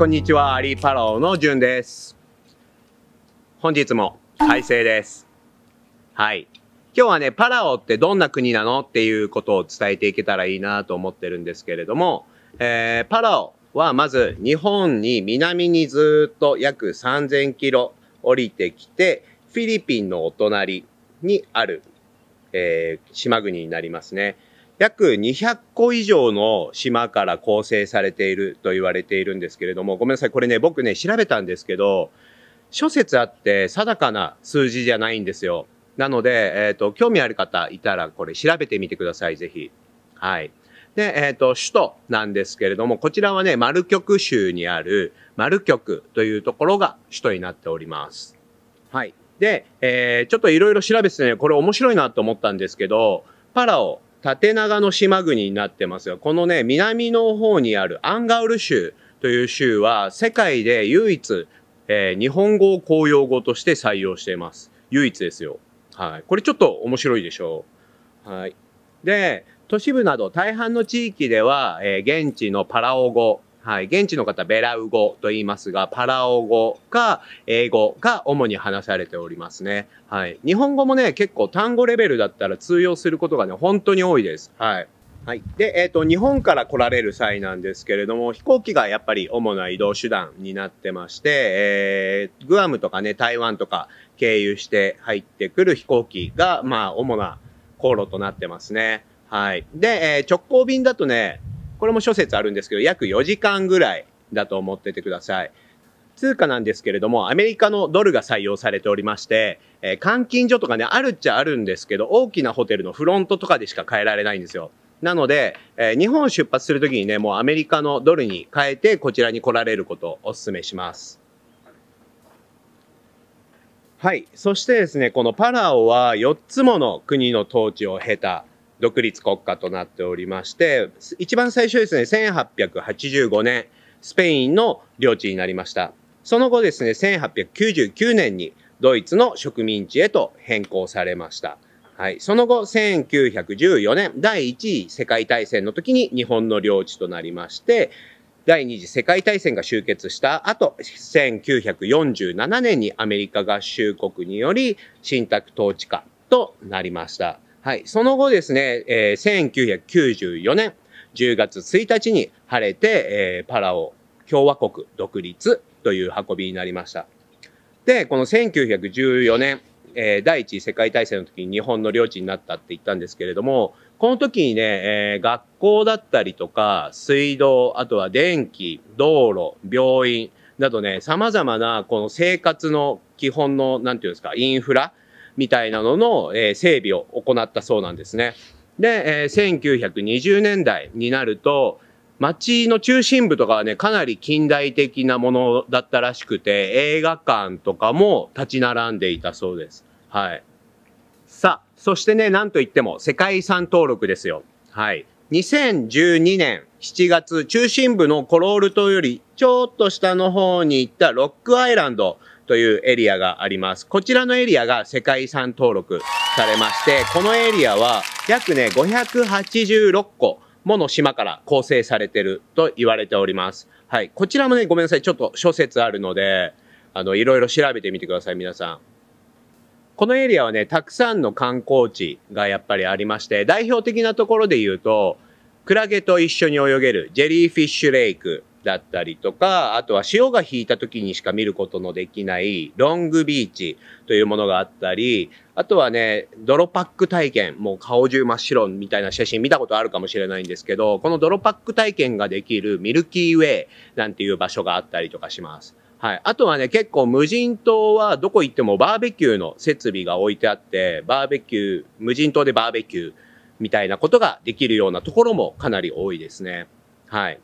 こんにちは、アリーパローのじゅんです。本日も快晴です。はい。今日はね、パラオってどんな国なのっていうことを伝えていけたらいいなと思ってるんですけれども、えー、パラオはまず日本に南にずっと約3000キロ降りてきて、フィリピンのお隣にある、えー、島国になりますね。約200個以上の島から構成されていると言われているんですけれども、ごめんなさい、これね、僕ね、調べたんですけど、諸説あって定かな数字じゃないんですよ。なので、えっ、ー、と、興味ある方いたらこれ調べてみてください、ぜひ。はい。で、えっ、ー、と、首都なんですけれども、こちらはね、丸局州にある丸局というところが首都になっております。はい。で、えー、ちょっといろいろ調べてね、これ面白いなと思ったんですけど、パラオ縦長の島国になってますが、このね、南の方にあるアンガウル州という州は、世界で唯一、えー、日本語を公用語として採用しています。唯一ですよ。はい。これちょっと面白いでしょう。はい。で、都市部など大半の地域では、えー、現地のパラオ語、はい。現地の方、ベラウ語と言いますが、パラオ語か英語が主に話されておりますね。はい。日本語もね、結構単語レベルだったら通用することがね、本当に多いです。はい。はい。で、えっ、ー、と、日本から来られる際なんですけれども、飛行機がやっぱり主な移動手段になってまして、えー、グアムとかね、台湾とか経由して入ってくる飛行機が、まあ、主な航路となってますね。はい。で、えー、直行便だとね、これも諸説あるんですけど、約4時間ぐらいだと思っててください。通貨なんですけれども、アメリカのドルが採用されておりまして、えー、換金所とかね、あるっちゃあるんですけど、大きなホテルのフロントとかでしか変えられないんですよ。なので、えー、日本出発するときにね、もうアメリカのドルに変えて、こちらに来られることをお勧めします。はい。そしてですね、このパラオは4つもの国の統治を経た独立国家となっておりまして、一番最初ですね、1885年、スペインの領地になりました。その後ですね、1899年にドイツの植民地へと変更されました。はい。その後、1914年、第1次世界大戦の時に日本の領地となりまして、第2次世界大戦が終結した後、1947年にアメリカ合衆国により、信託統治下となりました。はい。その後ですね、えー、1994年10月1日に晴れて、えー、パラオ共和国独立という運びになりました。で、この1914年、えー、第一次世界大戦の時に日本の領地になったって言ったんですけれども、この時にね、えー、学校だったりとか、水道、あとは電気、道路、病院などね、様々なこの生活の基本の、なんていうんですか、インフラみたいなのの、えー、整備を行ったそうなんですね。で、えー、1920年代になると、街の中心部とかはね、かなり近代的なものだったらしくて、映画館とかも立ち並んでいたそうです。はい。さあ、そしてね、なんといっても世界遺産登録ですよ。はい。2012年7月、中心部のコロール島よりちょっと下の方に行ったロックアイランド。というエリアがあります。こちらのエリアが世界遺産登録されまして、このエリアは約ね、586個もの島から構成されてると言われております。はい。こちらもね、ごめんなさい。ちょっと諸説あるので、あの、いろいろ調べてみてください、皆さん。このエリアはね、たくさんの観光地がやっぱりありまして、代表的なところで言うと、クラゲと一緒に泳げるジェリーフィッシュレイクだったりとか、あとは潮が引いた時にしか見ることのできないロングビーチというものがあったり、あとはね、泥パック体験、もう顔中真っ白みたいな写真見たことあるかもしれないんですけど、この泥パック体験ができるミルキーウェイなんていう場所があったりとかします。はい。あとはね、結構無人島はどこ行ってもバーベキューの設備が置いてあって、バーベキュー、無人島でバーベキューみたいなことができるようなところもかなり多いですね。はい。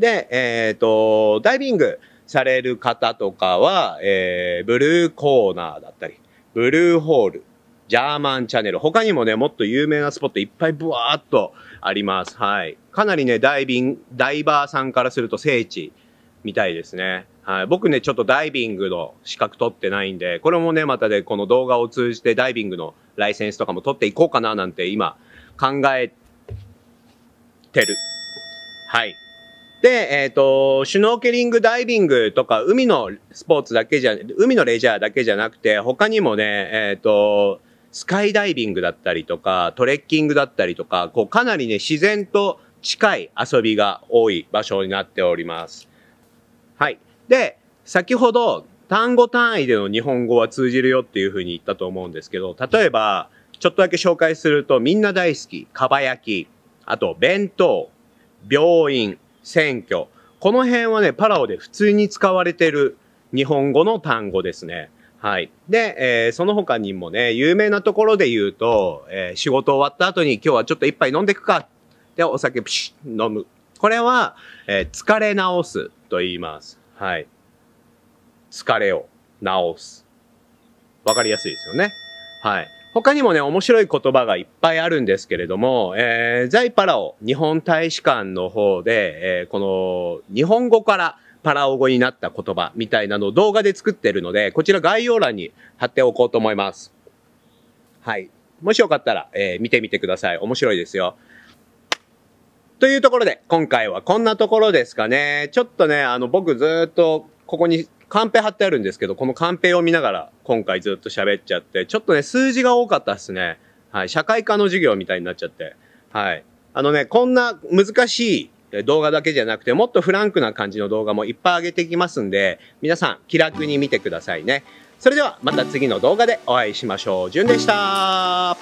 で、えっ、ー、と、ダイビングされる方とかは、えー、ブルーコーナーだったり、ブルーホール、ジャーマンチャンネル、他にもね、もっと有名なスポットいっぱいブワーっとあります。はい。かなりね、ダイビング、ダイバーさんからすると聖地みたいですね。はい。僕ね、ちょっとダイビングの資格取ってないんで、これもね、またね、この動画を通じてダイビングのライセンスとかも取っていこうかななんて今考えてる。はい。で、えっ、ー、と、シュノーケリング、ダイビングとか、海のスポーツだけじゃ、海のレジャーだけじゃなくて、他にもね、えっ、ー、と、スカイダイビングだったりとか、トレッキングだったりとか、こう、かなりね、自然と近い遊びが多い場所になっております。はい。で、先ほど、単語単位での日本語は通じるよっていうふうに言ったと思うんですけど、例えば、ちょっとだけ紹介すると、みんな大好き、かば焼き、あと、弁当、病院、選挙。この辺はね、パラオで普通に使われてる日本語の単語ですね。はい。で、えー、その他にもね、有名なところで言うと、えー、仕事終わった後に今日はちょっと一杯飲んでいくか。で、お酒プシッ飲む。これは、えー、疲れ直すと言います。はい。疲れを直す。わかりやすいですよね。はい。他にもね、面白い言葉がいっぱいあるんですけれども、えー、在パラオ日本大使館の方で、えー、この日本語からパラオ語になった言葉みたいなのを動画で作ってるので、こちら概要欄に貼っておこうと思います。はい。もしよかったら、えー、見てみてください。面白いですよ。というところで、今回はこんなところですかね。ちょっとね、あの、僕ずっとここにカンペ貼ってあるんですけど、このカンペを見ながら今回ずっと喋っちゃって、ちょっとね、数字が多かったっすね。はい。社会科の授業みたいになっちゃって。はい。あのね、こんな難しい動画だけじゃなくて、もっとフランクな感じの動画もいっぱい上げていきますんで、皆さん気楽に見てくださいね。それではまた次の動画でお会いしましょう。じゅんでした